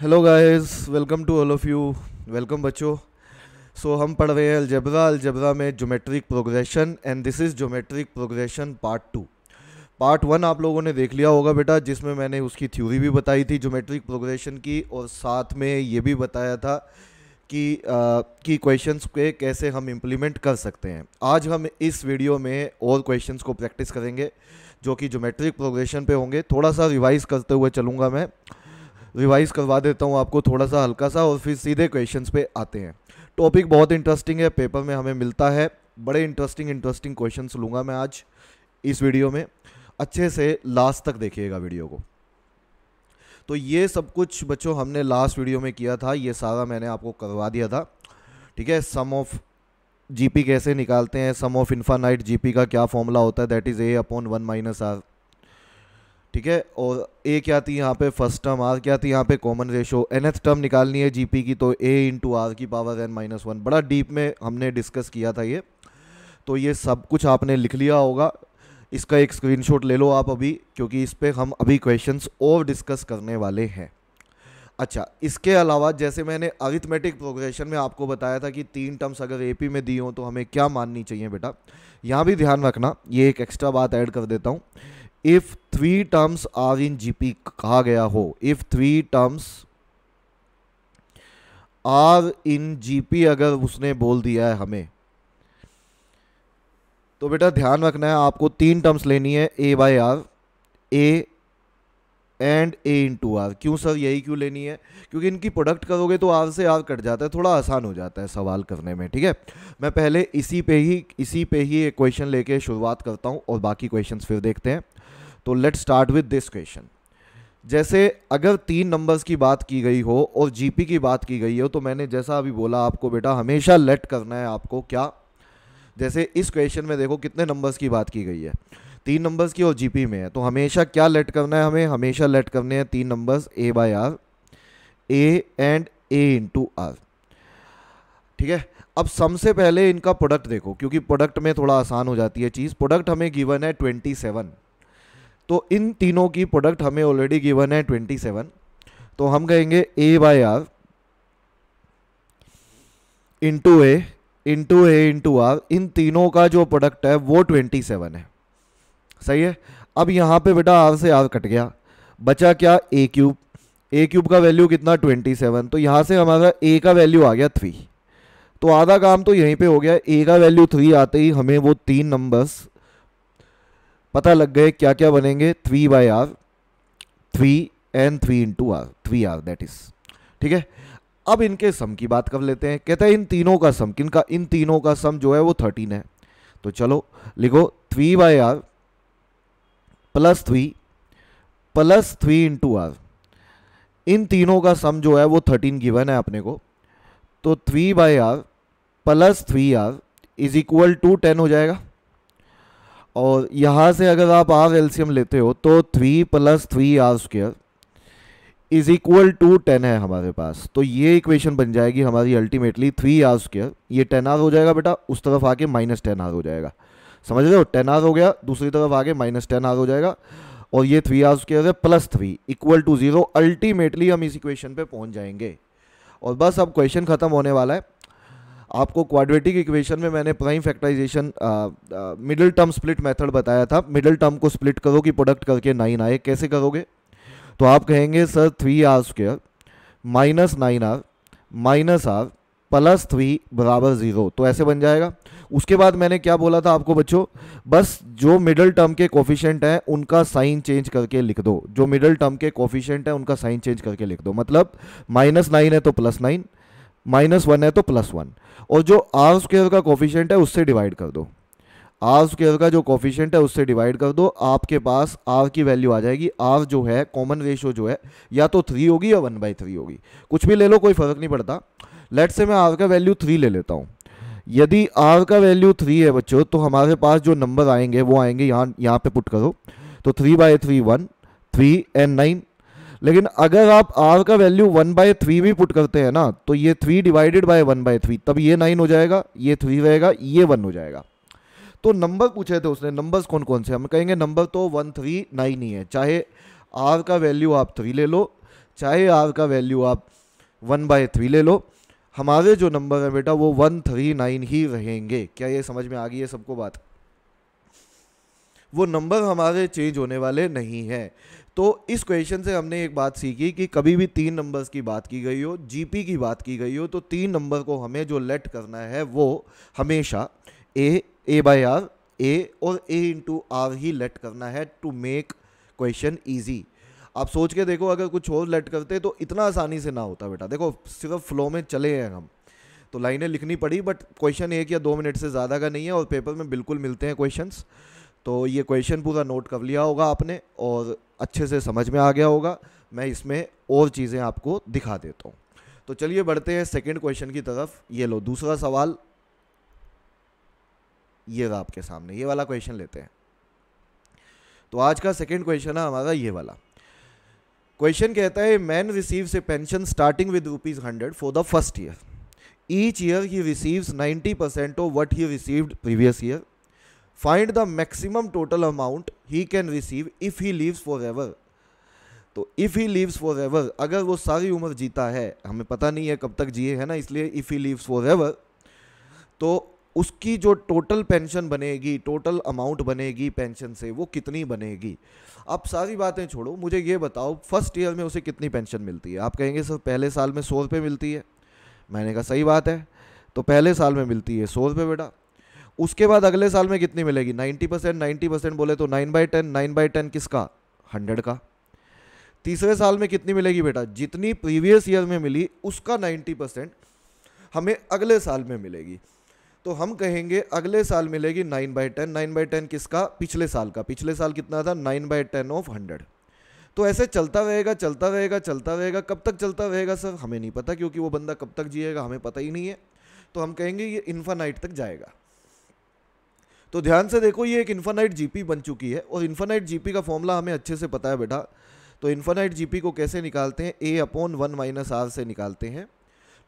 hello guys welcome to all of you welcome बच्चों so हम पढ़ रहे हैं अलजबरा अलजबरा में geometric progression and this is geometric progression part two part one आप लोगों ने देख लिया होगा बेटा जिसमें मैंने उसकी थ्योरी भी बताई थी ज्योमेट्रिक प्रोग्रेशन की और साथ में ये भी बताया था कि आ, कि क्वेश्चंस के कैसे हम इम्प्लीमेंट कर सकते हैं आज हम इस वीडियो में और क्वेश्चंस को प्रैक्टिस करेंगे जो कि ज्योमेट्रिक प्रोग्रेशन पे होंगे थोड़ा सा रिवाइज़ करते हुए चलूँगा मैं रिवाइज़ करवा देता हूँ आपको थोड़ा सा हल्का सा और फिर सीधे क्वेश्चन पे आते हैं टॉपिक बहुत इंटरेस्टिंग है पेपर में हमें मिलता है बड़े इंटरेस्टिंग इंटरेस्टिंग क्वेश्चन लूँगा मैं आज इस वीडियो में अच्छे से लास्ट तक देखिएगा वीडियो को तो ये सब कुछ बच्चों हमने लास्ट वीडियो में किया था ये सारा मैंने आपको करवा दिया था ठीक है सम ऑफ जीपी कैसे निकालते हैं सम ऑफ इन्फानाइट जीपी का क्या फॉर्मूला होता है that is a upon one minus r ठीक है और ए क्या थी यहाँ पे फर्स्ट टर्म आर क्या थी यहाँ पे कॉमन रेशो एन टर्म निकालनी है जीपी की तो ए इंटू आर की पावर एन माइनस वन बड़ा डीप में हमने डिस्कस किया था ये तो ये सब कुछ आपने लिख लिया होगा इसका एक स्क्रीनशॉट ले लो आप अभी क्योंकि इस पर हम अभी क्वेश्चंस और डिस्कस करने वाले हैं अच्छा इसके अलावा जैसे मैंने अरिथमेटिक प्रोग्रेशन में आपको बताया था कि तीन टर्म्स अगर ए में दी हों तो हमें क्या माननी चाहिए बेटा यहाँ भी ध्यान रखना ये एक एक्स्ट्रा बात ऐड कर देता हूँ if three terms are in GP कहा गया हो if three terms are in GP अगर उसने बोल दिया है हमें तो बेटा ध्यान रखना है आपको तीन टर्म्स लेनी है a by r a and a into r क्यों सर यही क्यों लेनी है क्योंकि इनकी प्रोडक्ट करोगे तो आर से आर कट जाता है थोड़ा आसान हो जाता है सवाल करने में ठीक है मैं पहले इसी पे ही इसी पे ही एक क्वेश्चन लेके शुरुआत करता हूँ और बाकी क्वेश्चंस फिर देखते हैं तो let start with this question जैसे अगर तीन नंबर्स की बात की गई हो और जीपी की बात की गई हो तो मैंने जैसा अभी बोला आपको बेटा हमेशा लेट करना है आपको क्या जैसे इस क्वेश्चन में देखो कितने नंबर्स की बात की गई है तीन नंबर्स की और जीपी में है तो हमेशा क्या लेट करना है हमें हमेशा लेट करने हैं तीन numbers a by r a and a into r ठीक है अब सबसे पहले इनका प्रोडक्ट देखो क्योंकि प्रोडक्ट में थोड़ा आसान हो जाती है चीज़ प्रोडक्ट हमें गिवन है ट्वेंटी तो इन तीनों की प्रोडक्ट हमें ऑलरेडी गिवन है ट्वेंटी सेवन तो हम कहेंगे a by r into a into a into r इन तीनों का जो प्रोडक्ट है वो ट्वेंटी सेवन है सही है अब यहाँ पे बेटा आर से आर कट गया बचा क्या ए क्यूब ए क्यूब का वैल्यू कितना ट्वेंटी सेवन तो यहाँ से हमारा ए का वैल्यू आ गया थ्री तो आधा काम तो यहीं पे हो गया ए का वैल्यू थ्री आते ही हमें वो तीन नंबर्स पता लग गए क्या क्या बनेंगे three by r three and three into r three r that is ठीक है अब इनके सम की बात कर लेते हैं कहते हैं इन तीनों का सम किन का इन तीनों का सम जो है वो थर्टीन है तो चलो लिखो three by r plus three plus three into r इन तीनों का सम जो है वो थर्टीन गिवन है अपने को तो three by r plus three r is equal to ten हो जाएगा और यहाँ से अगर आप आर एल्सियम लेते हो तो three plus three r square is equal to ten है हमारे पास तो ये इक्वेशन बन जाएगी हमारी अल्टीमेटली थ्री आर स्क्र ये टेन आर हो जाएगा बेटा उस तरफ आके माइनस टेन आर हो जाएगा समझ रहे हो टेन आर हो गया दूसरी तरफ आगे माइनस टेन आर हो जाएगा और ये थ्री आर स्क्र है plus three equal to zero ultimately हम इस इक्वेशन पे पहुंच जाएंगे और बस अब क्वेश्चन खत्म होने वाला है आपको क्वाड्रेटिक इक्वेशन में मैंने prime factorisation middle term split method बताया था मिडिल टर्म को स्प्लिट करो कि प्रोडक्ट करके नाइन आए कैसे करोगे तो आप कहेंगे sir three r square minus nine r minus r plus three बराबर ज़ीरो तो ऐसे बन जाएगा उसके बाद मैंने क्या बोला था आपको बच्चों बस जो मिडिल टर्म के कोफिशेंट हैं उनका साइन चेंज करके लिख दो जो मिडिल टर्म के कोफिशेंट हैं उनका साइन चेंज करके लिख दो मतलब माइनस नाइन है तो प्लस नाइन माइनस वन है तो प्लस वन और जो आर स्क्वेयर का कोफिशेंट है उससे डिवाइड कर दो आर स्क्वेयर का जो कोफिशेंट है उससे डिवाइड कर दो आपके पास आर की वैल्यू आ जाएगी आर जो है कॉमन रेशो जो है या तो थ्री होगी या वन बाई थ्री होगी कुछ भी ले लो कोई फ़र्क नहीं पड़ता लेट से मैं आर का वैल्यू थ्री ले लेता हूँ यदि आर का वैल्यू थ्री है बच्चों तो हमारे पास जो नंबर आएंगे वो आएंगे यहाँ यहाँ पे पुट करो तो three by three one three and nine लेकिन अगर आप आर का वैल्यू वन बाय थ्री भी पुट करते हैं ना तो ये three divided by one by three तब ये नाइन हो जाएगा ये थ्री रहेगा ये वन हो जाएगा तो नंबर पूछे थे उसने नंबर्स कौन कौन से हम कहेंगे नंबर तो वन थ्री नाइन ही है चाहे आर का वैल्यू आप थ्री ले लो चाहे आर का वैल्यू आप वन बाय थ्री ले लो हमारे जो नंबर है बेटा वो वन थ्री नाइन ही रहेंगे क्या ये समझ में आ गई है सबको बात वो नंबर हमारे चेंज होने वाले नहीं है तो इस क्वेश्चन से हमने एक बात सीखी कि कभी भी तीन नंबर्स की बात की गई हो जीपी की बात की गई हो तो तीन नंबर को हमें जो लेट करना है वो हमेशा ए ए बाई आर ए और ए इंटू आर ही लेट करना है टू मेक क्वेश्चन ईजी आप सोच के देखो अगर कुछ और लेट करते तो इतना आसानी से ना होता बेटा देखो सिर्फ फ्लो में चले हैं हम तो लाइनें लिखनी पड़ी बट क्वेश्चन एक या दो मिनट से ज़्यादा का नहीं है और पेपर में बिल्कुल मिलते हैं क्वेश्चंस तो ये क्वेश्चन पूरा नोट कर लिया होगा आपने और अच्छे से समझ में आ गया होगा मैं इसमें और चीज़ें आपको दिखा देता हूँ तो चलिए बढ़ते हैं सेकेंड क्वेश्चन की तरफ ये लो दूसरा सवाल ये रहा आपके सामने ये वाला क्वेश्चन लेते हैं तो आज का सेकेंड क्वेश्चन है हमारा ये वाला क्वेश्चन कहता है man receives a pension starting with rupees hundred for the first year each year he receives 90% percent of what he received previous year find the maximum total amount he can receive if he lives forever तो if he lives forever अगर वो सारी उम्र जीता है हमें पता नहीं है कब तक जिए है ना इसलिए if he lives forever तो उसकी जो टोटल पेंशन बनेगी टोटल अमाउंट बनेगी पेंशन से वो कितनी बनेगी अब सारी बातें छोड़ो मुझे ये बताओ फर्स्ट ईयर में उसे कितनी पेंशन मिलती है आप कहेंगे सर पहले साल में सौ रुपये मिलती है मैंने कहा सही बात है तो पहले साल में मिलती है सौ रुपये बेटा उसके बाद अगले साल में कितनी मिलेगी 90 परसेंट नाइन्टी परसेंट बोले तो nine by ten nine by ten किसका हंड्रेड का तीसरे साल में कितनी मिलेगी बेटा जितनी प्रीवियस ईयर में मिली उसका नाइन्टी परसेंट हमें अगले साल में मिलेगी तो हम कहेंगे अगले साल मिलेगी nine by ten nine by ten किसका पिछले साल का पिछले साल कितना था nine by ten of hundred तो ऐसे चलता रहेगा चलता रहेगा चलता रहेगा कब तक चलता रहेगा सर हमें नहीं पता क्योंकि वो बंदा कब तक जिएगा हमें पता ही नहीं है तो हम कहेंगे ये इन्फानाइट तक जाएगा तो ध्यान से देखो ये एक इन्फानाइट जीपी बन चुकी है और इन्फानाइट जीपी का फॉर्मूला हमें अच्छे से पता है बेटा तो इन्फानाइट जीपी को कैसे निकालते हैं A upon one minus R से निकालते हैं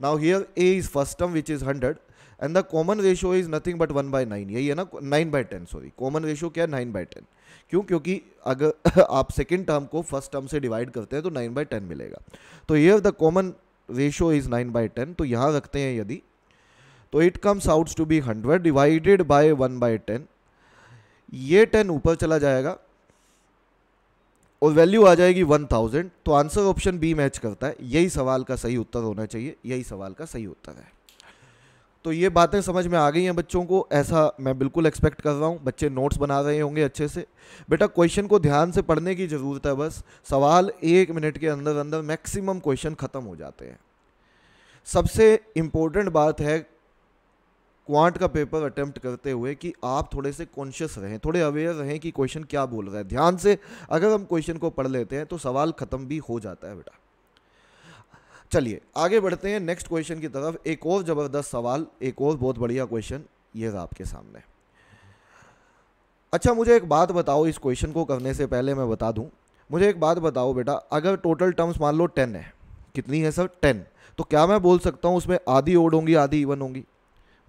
now here A is first term which is hundred and the common ratio is nothing but one by nine यही है ना nine by ten sorry common ratio क्या है नाइन बाय टेन क्यों क्योंकि अगर आप सेकेंड टर्म को फर्स्ट टर्म से डिवाइड करते हैं तो नाइन बाय टेन मिलेगा तो here the common ratio is nine by ten तो यहाँ रखते हैं यदि तो it comes outs to be hundred divided by one by ten ये टेन ऊपर चला जाएगा और वैल्यू आ जाएगी वन थाउजेंड तो आंसर ऑप्शन बी मैच करता है यही सवाल का सही उत्तर होना चाहिए यही सवाल का सही उत्तर है तो ये बातें समझ में आ गई हैं बच्चों को ऐसा मैं बिल्कुल एक्सपेक्ट कर रहा हूँ बच्चे नोट्स बना रहे होंगे अच्छे से बेटा क्वेश्चन को ध्यान से पढ़ने की ज़रूरत है बस सवाल एक मिनट के अंदर अंदर मैक्सिमम क्वेश्चन ख़त्म हो जाते हैं सबसे इम्पोर्टेंट बात है क्वांट का पेपर अटेम्प्ट करते हुए कि आप थोड़े से कॉन्शियस रहें थोड़े अवेयर रहें कि क्वेश्चन क्या बोल रहा है ध्यान से अगर हम क्वेश्चन को पढ़ लेते हैं तो सवाल ख़त्म भी हो जाता है बेटा चलिए आगे बढ़ते हैं नेक्स्ट क्वेश्चन की तरफ एक और ज़बरदस्त सवाल एक और बहुत बढ़िया क्वेश्चन ये रहा आपके सामने अच्छा मुझे एक बात बताओ इस क्वेश्चन को करने से पहले मैं बता दूं मुझे एक बात बताओ बेटा अगर टोटल टर्म्स मान लो टेन है कितनी है सर टेन तो क्या मैं बोल सकता हूं उसमें आधी ओड होंगी आधी इवन होंगी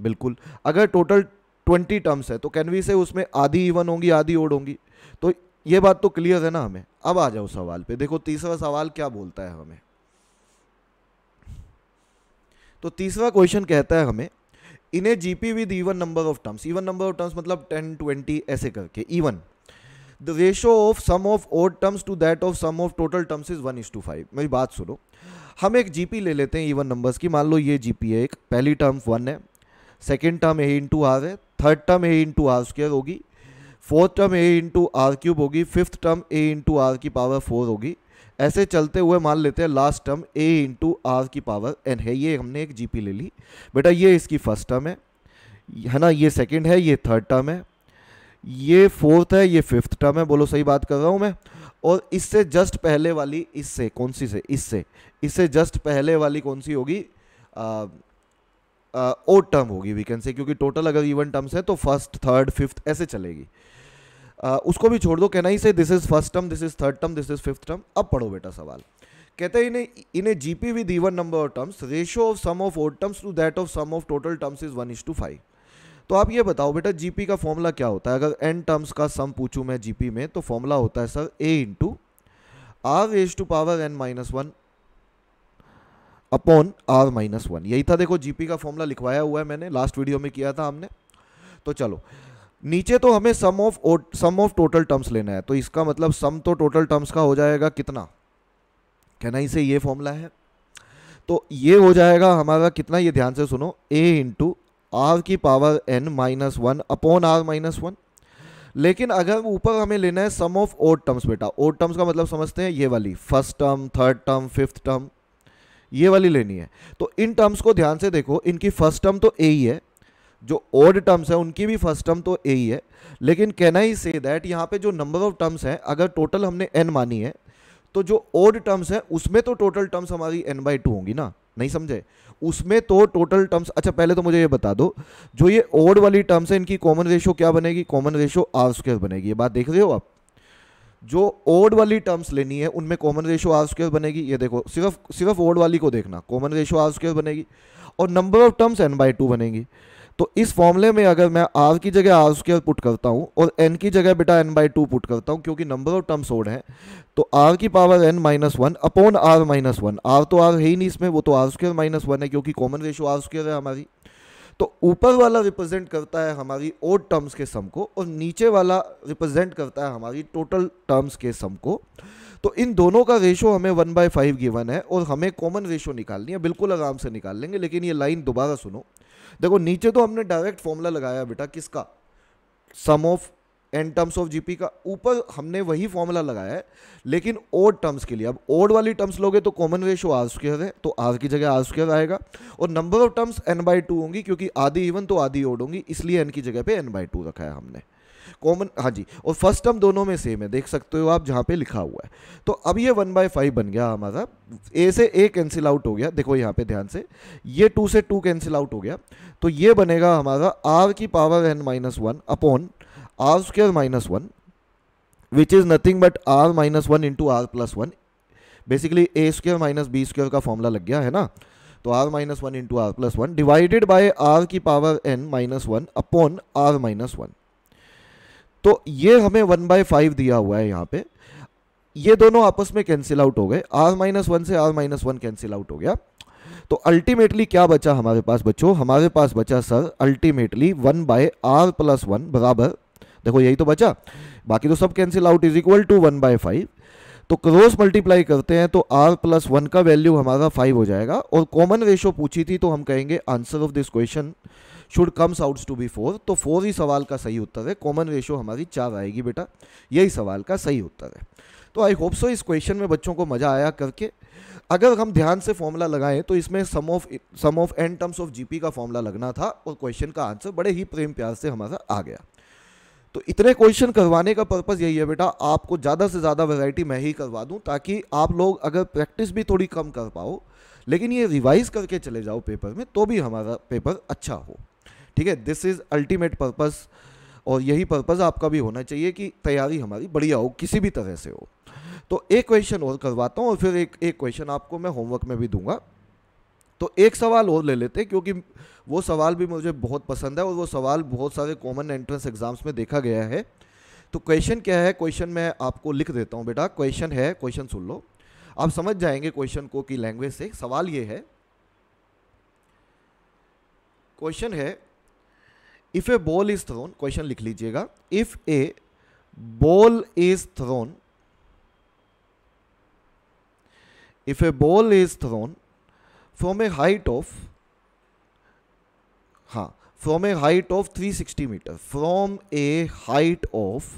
बिल्कुल अगर टोटल ट्वेंटी टर्म्स है तो कैन वी से उसमें आधी इवन होंगी आधी ओड होंगी तो ये बात तो क्लियर है ना हमें अब आ जाओ सवाल पे देखो तीसरा सवाल क्या बोलता है हमें तो तीसरा क्वेश्चन कहता है हमें in a G P with even number of terms even number of terms मतलब टेन ट्वेंटी ऐसे करके even the ratio of sum of odd terms to that of sum of total terms is one is two five मेरी बात सुनो हम एक GP ले लेते हैं इवन नंबर्स की मान लो ये जीपी है एक पहली टर्म वन है second term A into R है third term A into R square होगी fourth term A into R cube होगी fifth term A into are की पावर फोर होगी ऐसे चलते हुए मान लेते हैं last term A into are की पावर एन है ये हमने एक जी ले ली बेटा ये इसकी फर्स्ट टर्म है है ना ये सेकेंड है ये थर्ड टर्म है ये फोर्थ है ये फिफ्थ टर्म है बोलो सही बात कर रहा हूँ मैं और इससे जस्ट पहले वाली इससे कौन सी से इससे इससे जस्ट पहले वाली कौन सी होगी ओड टर्म होगी वी कैन से क्योंकि टोटल अगर इवन टर्म्स है तो फर्स्ट थर्ड फिफ्थ ऐसे चलेगी uh, उसको भी छोड़ दो कहना ही say this is first term this is third term this is fifth term अब पढ़ो बेटा सवाल कहते हैं इन्हें इन्हें G P with even number of terms ratio of sum of odd terms to that of sum of total terms is one is two five तो आप ये बताओ बेटा जीपी का फॉर्मूला क्या होता है अगर एन टर्म्स का सम पूछूं मैं जीपी में तो फॉर्मूला होता है sir A into R raise to power N minus one upon R minus one यही था देखो जीपी का फॉर्मूला लिखवाया हुआ है मैंने लास्ट वीडियो में किया था हमने तो चलो नीचे तो हमें sum of sum of total terms लेना है तो इसका मतलब सम तो टोटल टर्म्स का हो जाएगा कितना कहना इसे ये फॉर्मूला है तो ये हो जाएगा हमारा कितना ये ध्यान से सुनो ए इंटू आर की power N minus one upon R minus one लेकिन अगर ऊपर हमें लेना है सम ऑफ ओड टर्म्स बेटा ओड टर्म्स का मतलब समझते हैं ये वाली first term third term fifth term ये वाली लेनी है तो इन टर्म्स को ध्यान से देखो इनकी फर्स्ट टर्म तो ए ही है जो ओड टर्म्स है उनकी भी फर्स्ट टर्म तो ए ही है लेकिन कैन आई से दैट यहाँ पे जो नंबर ऑफ टर्म्स हैं अगर टोटल हमने एन मानी है तो जो ओड टर्म्स हैं उसमें तो टोटल टर्म्स हमारी एन बाई टू होंगी ना नहीं समझे उसमें तो टोटल टर्म्स अच्छा पहले तो मुझे ये बता दो जो ये ओड वाली टर्म्स है इनकी कॉमन रेशो क्या बनेगी कॉमन रेशो आर स्क्वेयर बनेगी ये बात देख रहे हो आप जो ओड वाली टर्म्स लेनी है उनमें कॉमन रेशो आर स्क्वेयर बनेगी ये देखो सिर्फ सिर्फ ओड वाली को देखना कॉमन रेशो आर स्क्वेयर बनेगी और number of terms N by two बनेगी तो इस फॉर्मूले में अगर मैं आर की जगह आर स्क्र पुट करता हूँ और एन की जगह बेटा एन बाई टू पुट करता हूँ क्योंकि नंबर ऑफ टर्म्स ओड हैं तो आर की power N minus one upon R minus one R तो आर है ही नहीं इसमें वो तो आर स्क्र माइनस वन है क्योंकि कॉमन रेशो आर स्क्र है हमारी तो ऊपर वाला रिप्रेजेंट करता है हमारी ओड टर्म्स के सम को और नीचे वाला रिप्रेजेंट करता है हमारी टोटल टर्म्स के सम को तो इन दोनों का रेशो हमें वन बाय फाइव गिवन है और हमें कॉमन रेशो निकालनी है बिल्कुल आराम से निकाल लेंगे लेकिन ये लाइन दोबारा सुनो देखो नीचे तो हमने डायरेक्ट फॉर्मूला लगाया बेटा किसका sum of N terms of GP का ऊपर हमने वही फॉर्मूला लगाया है लेकिन ओड टर्म्स के लिए अब ओड वाली टर्म्स लोगे तो कॉमन रेशो आर स्क्र है तो आर की जगह आर स्क्र आएगा और number of terms N by two होंगी क्योंकि आधी इवन तो आधी ओड होंगी इसलिए एन की जगह पे एन बाई टू रखा है हमने कॉमन हाँ जी और फर्स्ट टर्म दोनों में सेम है देख सकते हो आप जहाँ पे लिखा हुआ है तो अब ये वन बाय फाइव बन गया हमारा ए से ए कैंसिल आउट हो गया देखो यहाँ पे ध्यान से ये टू से टू कैंसिल आउट हो गया तो ये बनेगा हमारा आर की power N minus one upon R square minus one which is nothing but R minus one into R plus one basically A square minus B square का formula लग गया है ना तो R minus one into R plus one divided by R की power N minus one upon R minus one तो ये हमें वन बाय फाइव दिया हुआ है यहाँ पे ये दोनों आपस में कैंसिल आउट हो गए आर माइनस वन से R minus one cancel out हो गया तो अल्टीमेटली क्या बचा हमारे पास बच्चों हमारे पास बचा sir ultimately one by R plus one बराबर देखो यही तो बचा बाकी तो सब cancel out is equal to one by five तो क्रॉस मल्टीप्लाई करते हैं तो आर प्लस वन का वैल्यू हमारा फाइव हो जाएगा और कॉमन रेशो पूछी थी तो हम कहेंगे answer of this question should comes out to be four तो फोर ही सवाल का सही उत्तर है कॉमन रेशो हमारी चार आएगी बेटा यही सवाल का सही उत्तर है तो आई होप सो इस क्वेश्चन में बच्चों को मज़ा आया करके अगर हम ध्यान से फॉर्मूला लगाएं तो इसमें sum of sum of N terms of GP का फॉर्मूला लगना था और क्वेश्चन का आंसर बड़े ही प्रेम प्यार से हमारा आ गया तो इतने क्वेश्चन करवाने का पर्पज़ यही है बेटा आपको ज़्यादा से ज़्यादा वैरायटी मैं ही करवा दूँ ताकि आप लोग अगर प्रैक्टिस भी थोड़ी कम कर पाओ लेकिन ये रिवाइज करके चले जाओ पेपर में तो भी हमारा पेपर अच्छा हो ठीक है दिस इज़ अल्टीमेट पर्पज़ और यही पर्पज़ आपका भी होना चाहिए कि तैयारी हमारी बढ़िया हो किसी भी तरह से हो तो एक क्वेश्चन और करवाता हूँ और फिर एक एक क्वेश्चन आपको मैं होमवर्क में भी दूंगा तो एक सवाल और ले लेते क्योंकि वो सवाल भी मुझे बहुत पसंद है और वो सवाल बहुत सारे कॉमन एंट्रेंस एग्ज़ाम्स में देखा गया है तो क्वेश्चन क्या है क्वेश्चन मैं आपको लिख देता हूँ बेटा क्वेश्चन है क्वेश्चन सुन लो आप समझ जाएंगे क्वेश्चन को कि लैंग्वेज से सवाल ये है क्वेश्चन है if a ball is thrown question लिख लीजिएगा if a ball is thrown if a ball is thrown from a height of हा from a height of 360 metre from a height of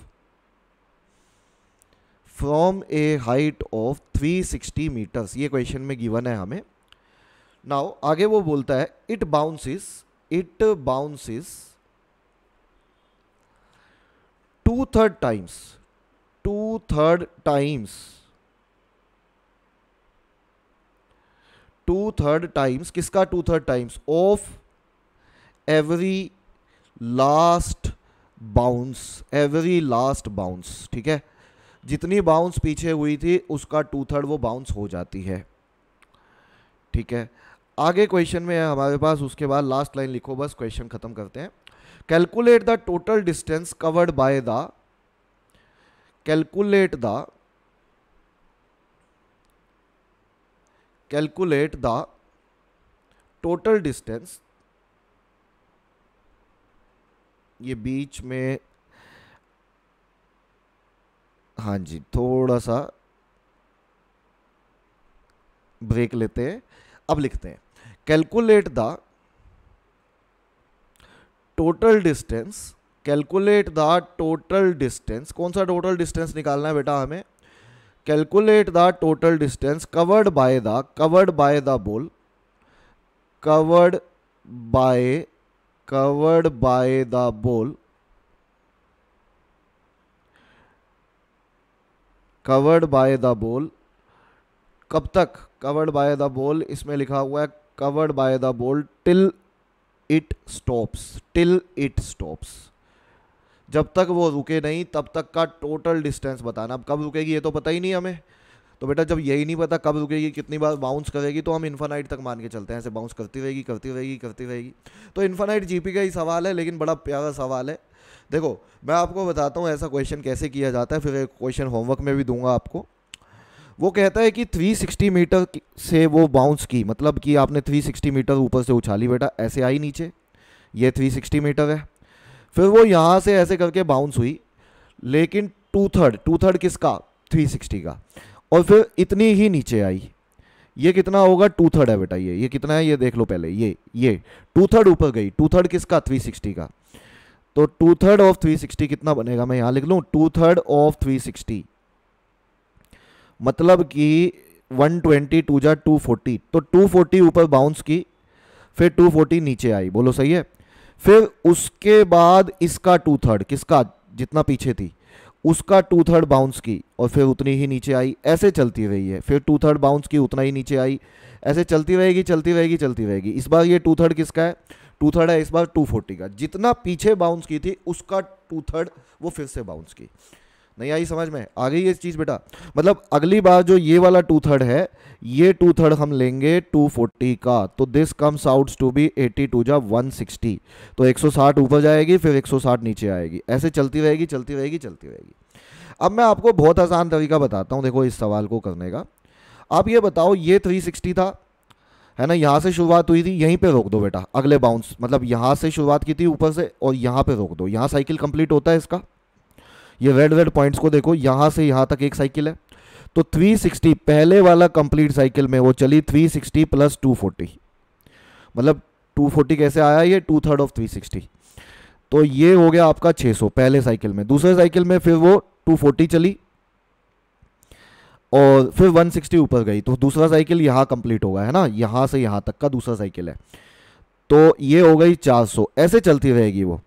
from a height of 360 metres ये question में given है हमें now आगे वो बोलता है it bounces it bounces two third times two third times two third times किसका two third times of every last bounce every last bounce ठीक है जितनी बाउंस पीछे हुई थी उसका टू थर्ड वो बाउंस हो जाती है ठीक है आगे क्वेश्चन में है हमारे पास उसके बाद लास्ट लाइन लिखो बस क्वेश्चन खत्म करते हैं calculate the total distance covered by the calculate the calculate the total distance ये बीच में हाँ जी थोड़ा सा ब्रेक लेते हैं अब लिखते हैं calculate the total distance calculate the total distance कौन सा टोटल डिस्टेंस निकालना है बेटा हमें calculate the total distance covered by the covered by the ball covered by covered by the ball covered by the ball कब तक covered by the बोल इसमें लिखा हुआ है covered by the ball till it stops till it stops जब तक वो रुके नहीं तब तक का टोटल डिस्टेंस बताना अब कब रुकेगी ये तो पता ही नहीं हमें तो बेटा जब यही नहीं पता कब रुकेगी कितनी बार बाउंस करेगी तो हम इन्फानाइट तक मान के चलते हैं ऐसे बाउंस करती रहेगी करती रहेगी करती रहेगी तो इन्फानाइट जी का ही सवाल है लेकिन बड़ा प्यारा सवाल है देखो मैं आपको बताता हूँ ऐसा क्वेश्चन कैसे किया जाता है फिर एक क्वेश्चन होमवर्क में भी दूंगा आपको वो कहता है कि 360 मीटर से वो बाउंस की मतलब कि आपने 360 मीटर ऊपर से उछाली बेटा ऐसे आई नीचे ये 360 मीटर है फिर वो यहाँ से ऐसे करके बाउंस हुई लेकिन टू थर्ड टू थर्ड किसका 360 का और फिर इतनी ही नीचे आई ये कितना होगा टू थर्ड है बेटा ये ये कितना है ये देख लो पहले ये ये टू थर्ड ऊपर गई टू थर्ड किसका 360 का तो टू थर्ड ऑफ 360 कितना बनेगा मैं यहाँ लिख लूँ टू थर्ड ऑफ 360 मतलब कि 120 ट्वेंटी टू जा टू तो 240 ऊपर बाउंस की फिर 240 नीचे आई बोलो सही है फिर उसके बाद इसका टू थर्ड किसका जितना पीछे थी उसका टू थर्ड बाउंस की और फिर उतनी ही नीचे आई ऐसे चलती रही है फिर टू थर्ड बाउंस की उतना ही नीचे आई ऐसे चलती रहेगी चलती रहेगी चलती रहेगी इस बार ये टू थर्ड किसका है टू थर्ड है इस बार टू फोर्टी का जितना पीछे बाउंस की थी उसका टू थर्ड वो फिर से बाउंस की नहीं आई समझ में आ गई ये चीज़ बेटा मतलब अगली बार जो ये वाला टू थर्ड है ये टू थर्ड हम लेंगे 240 का तो this comes outs to be 82 two जा वन तो 160 ऊपर जाएगी फिर 160 नीचे आएगी ऐसे चलती रहेगी चलती रहेगी चलती रहेगी अब मैं आपको बहुत आसान तरीका बताता हूँ देखो इस सवाल को करने का आप ये बताओ ये सिक्सटी था है ना यहाँ से शुरुआत हुई थी यहीं पे रोक दो बेटा अगले बाउंस मतलब यहाँ से शुरुआत की थी ऊपर से और यहाँ पे रोक दो यहाँ साइकिल कंप्लीट होता है इसका ये रेड रेड पॉइंट्स को देखो यहाँ से यहाँ तक एक साइकिल है तो 360 पहले वाला कंप्लीट साइकिल में वो चली 360 प्लस 240 मतलब 240 कैसे आया ये टू थर्ड ऑफ 360 तो ये हो गया आपका 600 पहले साइकिल में दूसरे साइकिल में फिर वो 240 चली और फिर 160 ऊपर गई तो दूसरा साइकिल यहाँ कंप्लीट होगा है ना यहाँ से यहाँ तक का दूसरा साइकिल है तो ये हो गई 400 ऐसे चलती रहेगी वो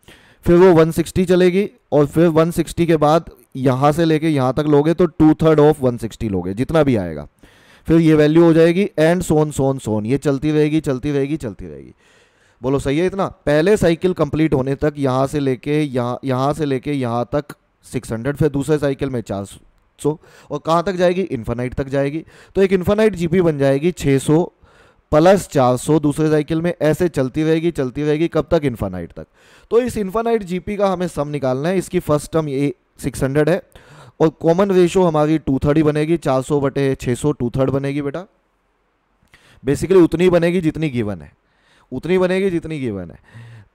फिर वो 160 चलेगी और फिर 160 के बाद यहाँ से लेके यहाँ तक लोगे तो टू थर्ड ऑफ 160 लोगे जितना भी आएगा फिर ये वैल्यू हो जाएगी एंड सोन सोन सोन ये चलती रहेगी चलती रहेगी चलती रहेगी बोलो सही है इतना पहले साइकिल कंप्लीट होने तक यहाँ से लेके यहाँ यहाँ से लेके यहाँ तक 600 फिर दूसरे साइकिल में चार और कहाँ तक जाएगी इन्फानाइट तक जाएगी तो एक इन्फानाइट जी बन जाएगी छः प्लस 400 दूसरे साइकिल में ऐसे चलती रहेगी चलती रहेगी कब तक इन्फानाइट तक तो इस इन्फानाइट जीपी का हमें सम निकालना है इसकी फर्स्ट टर्म ये 600 है और कॉमन रेशो हमारी टू थर्ड ही बनेगी 400 बटे 600 टू थर्ड बनेगी बेटा बेसिकली उतनी बनेगी जितनी गिवन है उतनी बनेगी जितनी गिवन है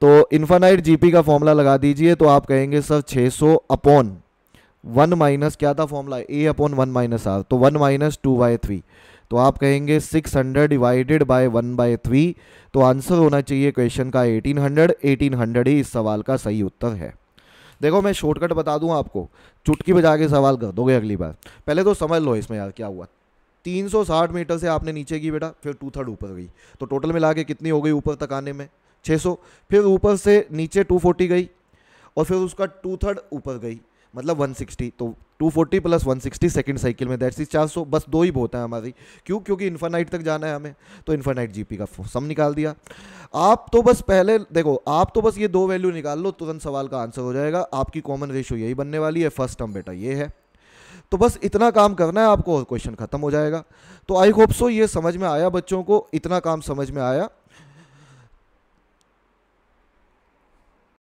तो इन्फानाइट जीपी का फॉर्मूला लगा दीजिए तो आप कहेंगे सर 600 अपॉन वन माइनस क्या था formula A upon one minus R तो one minus two by three तो आप कहेंगे 600 डिवाइडेड बाय 1 बाय थ्री तो आंसर होना चाहिए क्वेश्चन का 1800 1800 ही इस सवाल का सही उत्तर है देखो मैं शॉर्टकट बता दूं आपको चुटकी बजा के सवाल कर दोगे अगली बार पहले तो समझ लो इसमें यार क्या हुआ 360 मीटर से आपने नीचे की बेटा फिर टू थर्ड ऊपर गई तो टोटल मिला के कितनी हो गई ऊपर तक आने में छः फिर ऊपर से नीचे टू गई और फिर उसका टू थर्ड ऊपर गई मतलब 160 तो 240 प्लस सिक्सटी सेकंड साइकिल में दैट्स इज 400 बस दो ही बहुत हैं हमारी क्यों क्योंकि इन्फानाइट तक जाना है हमें तो इन्फानाइट जीपी का सम निकाल दिया आप तो बस पहले देखो आप तो बस ये दो वैल्यू निकाल लो तुरंत सवाल का आंसर हो जाएगा आपकी कॉमन रेशो यही बनने वाली है फर्स्ट टर्म बेटा ये है तो बस इतना काम करना है आपको और क्वेश्चन खत्म हो जाएगा तो आई होप सो ये समझ में आया बच्चों को इतना काम समझ में आया